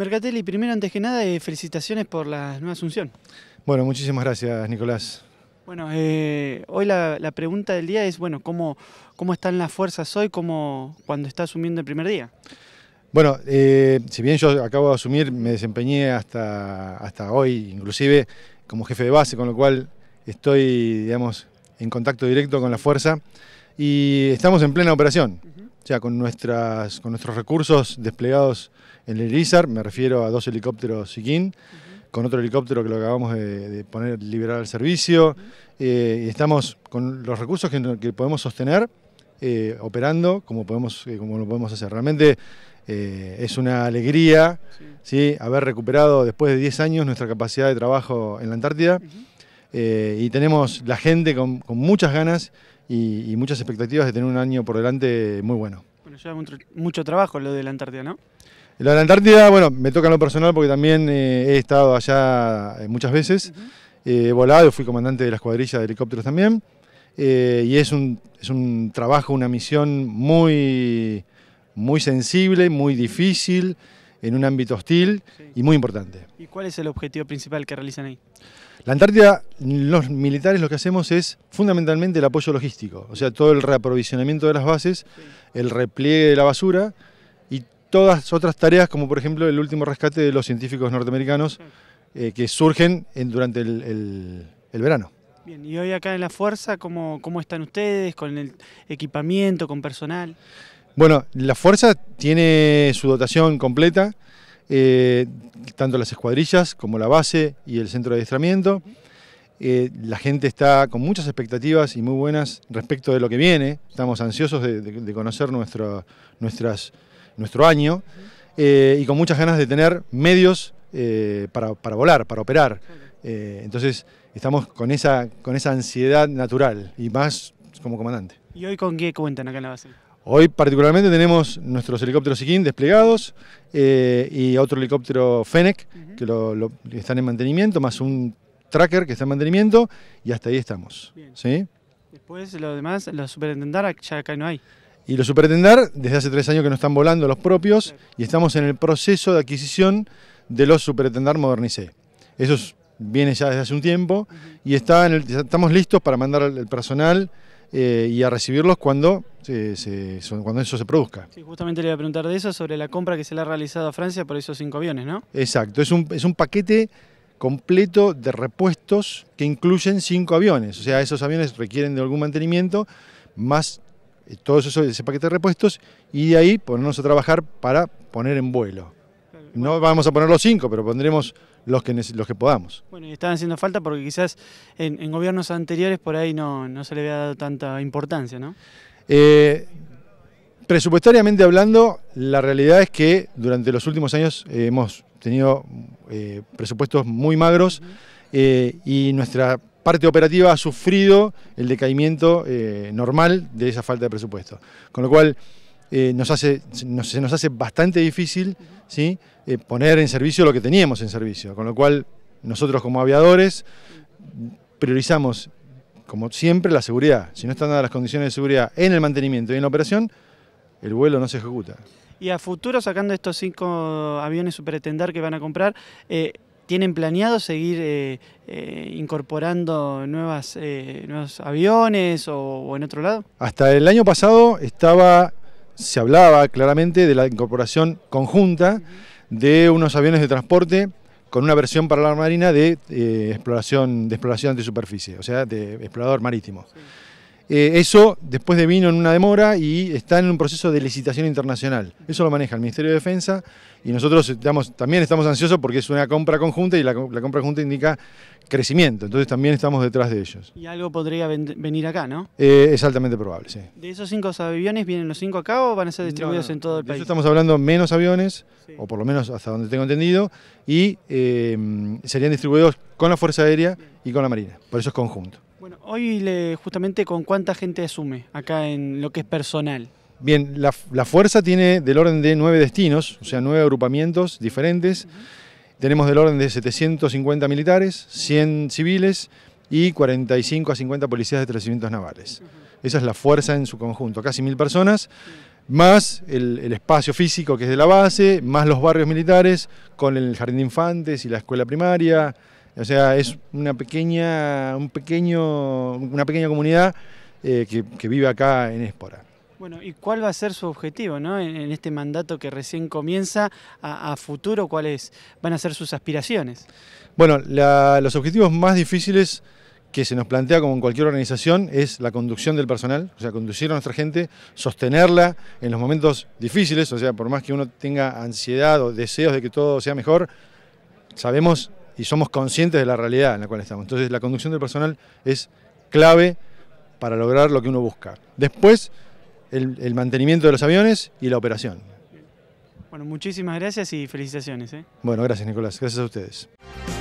Mercatelli, primero antes que nada, eh, felicitaciones por la nueva asunción. Bueno, muchísimas gracias, Nicolás. Bueno, eh, hoy la, pregunta del día es, bueno, ¿cómo, cómo están las fuerzas hoy cuando está asumiendo el primer día? Bueno, eh, si bien yo acabo de asumir, me desempeñé hasta, hasta hoy, inclusive como jefe de base, con lo cual estoy, digamos, en contacto directo con la fuerza y estamos en plena operación. O sea, con, nuestras, con nuestros recursos desplegados en el ISAR, me refiero a dos helicópteros Siquín, con otro helicóptero que lo acabamos de, poner, liberar al servicio, eh, y estamos con los recursos que, podemos sostener, eh, operando como, podemos, eh, como lo podemos hacer. Realmente es una alegría sí. haber recuperado después de 10 años nuestra capacidad de trabajo en la Antártida. Eh, y tenemos la gente con, muchas ganas y, muchas expectativas de tener un año por delante muy bueno. Bueno, lleva mucho, trabajo lo de la Antártida, ¿no? Lo de la Antártida, bueno, me toca en lo personal porque también eh, he estado allá eh, muchas veces. he volado, fui comandante de la escuadrilla de helicópteros también. y es un, es un trabajo, una misión muy, muy sensible, muy difícil en un ámbito hostil y muy importante. ¿Y cuál es el objetivo principal que realizan ahí? La Antártida, los militares lo que hacemos es fundamentalmente el apoyo logístico, o sea, todo el reaprovisionamiento de las bases, el repliegue de la basura y todas otras tareas como por ejemplo el último rescate de los científicos norteamericanos eh, que surgen en, durante el, el verano. Bien, y hoy acá en la Fuerza, ¿cómo, cómo están ustedes con el equipamiento, con personal? Bueno, la fuerza tiene su dotación completa, eh, tanto las escuadrillas como la base y el centro de adiestramiento. Eh, la gente está con muchas expectativas y muy buenas respecto de lo que viene. Estamos ansiosos de, conocer nuestro, año eh, y con muchas ganas de tener medios para, volar, para operar. entonces estamos con esa ansiedad natural y más como comandante. ¿Y hoy con qué cuentan acá en la base? Hoy particularmente tenemos nuestros helicópteros SIKIN desplegados eh, y otro helicóptero FENEC que están en mantenimiento, más un tracker que está en mantenimiento y hasta ahí estamos. Después lo demás, los superintendar ya acá no hay. Y los superintendar, desde hace tres años que no están volando los propios y estamos en el proceso de adquisición de los superintendar modernicé. Eso viene ya desde hace un tiempo y estamos listos para mandar el personal eh, y a recibirlos cuando, eh, cuando eso se produzca. Sí, justamente le iba a preguntar de eso, sobre la compra que se le ha realizado a Francia por esos cinco aviones, ¿no? Exacto, es un, es un paquete completo de repuestos que incluyen cinco aviones, o sea, esos aviones requieren de algún mantenimiento, más eh, todo eso, ese paquete de repuestos, y de ahí ponernos a trabajar para poner en vuelo. No vamos a poner los cinco, pero pondremos los que, los que podamos. Bueno, y están haciendo falta porque quizás en, gobiernos anteriores por ahí no, se le había dado tanta importancia, ¿no? Eh, presupuestariamente hablando, la realidad es que durante los últimos años eh, hemos tenido eh, presupuestos muy magros y nuestra parte operativa ha sufrido el decaimiento normal de esa falta de presupuesto. Con lo cual eh, nos hace, se nos hace bastante difícil ¿sí? Eh, poner en servicio lo que teníamos en servicio, con lo cual nosotros como aviadores priorizamos, como siempre, la seguridad. Si no están dadas las condiciones de seguridad en el mantenimiento y en la operación, el vuelo no se ejecuta. Y a futuro, sacando estos cinco aviones Super superetender que van a comprar, eh, ¿tienen planeado seguir incorporando nuevas, nuevos aviones o, en otro lado? Hasta el año pasado estaba se hablaba claramente de la incorporación conjunta de unos aviones de transporte con una versión para la Marina de, eh, exploración, de exploración de superficie, o sea, de explorador marítimo. Eh, eso después de vino en una demora y está en un proceso de licitación internacional. Eso lo maneja el Ministerio de Defensa y nosotros también estamos ansiosos porque es una compra conjunta y la, compra conjunta indica crecimiento, entonces también estamos detrás de ellos. Y algo podría venir acá, ¿no? es eh, altamente probable, sí. ¿De esos cinco aviones vienen los cinco acá o van a ser distribuidos en todo el país? estamos hablando menos aviones, o por lo menos hasta donde tengo entendido, y eh, serían distribuidos con la Fuerza Aérea y con la Marina, por eso es conjunto. Bueno, hoy le, justamente con cuánta gente asume acá en lo que es personal. Bien, la, fuerza tiene del orden de nueve destinos, o sea, nueve agrupamientos diferentes. Tenemos del orden de 750 militares, 100 civiles y 45 a 50 policías de establecimientos navales. Esa es la fuerza en su conjunto, casi mil personas, más el, espacio físico que es de la base, más los barrios militares, con el jardín de infantes y la escuela primaria, o sea, es una pequeña, un pequeño, una pequeña comunidad eh, que, vive acá en Espora. Bueno, ¿y cuál va a ser su objetivo ¿no? en, este mandato que recién comienza a, futuro? ¿Cuáles van a ser sus aspiraciones? Bueno, los objetivos más difíciles que se nos plantea como en cualquier organización es la conducción del personal, o sea, conducir a nuestra gente, sostenerla en los momentos difíciles, o sea, por más que uno tenga ansiedad o deseos de que todo sea mejor, sabemos y somos conscientes de la realidad en la cual estamos. Entonces la conducción del personal es clave para lograr lo que uno busca. Después, el, mantenimiento de los aviones y la operación. Bueno, muchísimas gracias y felicitaciones. ¿eh? Bueno, gracias Nicolás, gracias a ustedes.